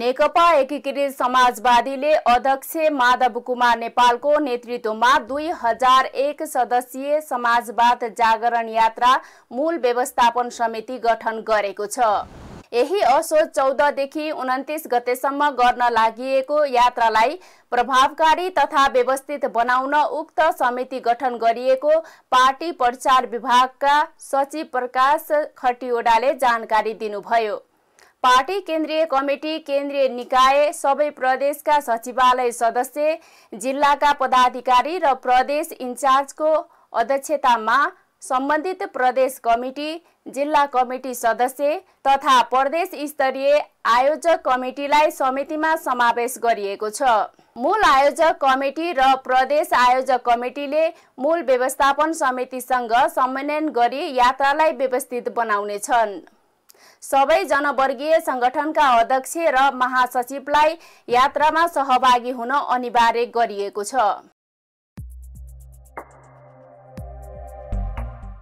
नेकपा एकीकृत समाजवादीले अध्यक्ष माधव कुमार नेपालको नेतृत्वमा दुई हजार एक सदस्यीय समाजवाद जागरण यात्रा मूल व्यवस्थापन समिति गठन गरेको छ यही असोज चौधदेखि उन्तिस गतेसम्म गर्न लागि यात्रालाई प्रभावकारी तथा व्यवस्थित बनाउन उक्त समिति गठन गरिएको पार्टी प्रचार विभागका सचिव प्रकाश खटिओडाले जानकारी दिनुभयो पार्टी केन्द्रीय कमिटी केन्द्रीय निकाय सबै प्रदेशका सचिवालय सदस्य जिल्लाका पदाधिकारी र प्रदेश इन्चार्जको अध्यक्षतामा सम्बन्धित प्रदेश कमिटी जिल्ला कमिटी सदस्य तथा प्रदेश स्तरीय आयोजक कमिटीलाई समितिमा समावेश गरिएको छ मूल आयोजक कमिटी र प्रदेश आयोजक कमिटीले मूल व्यवस्थापन समितिसँग समन्वयन गरी यात्रालाई व्यवस्थित बनाउनेछन् सबै जनवर्गीय सङ्गठनका अध्यक्ष र महासचिवलाई यात्रामा सहभागी हुन अनिवार्य गरिएको छ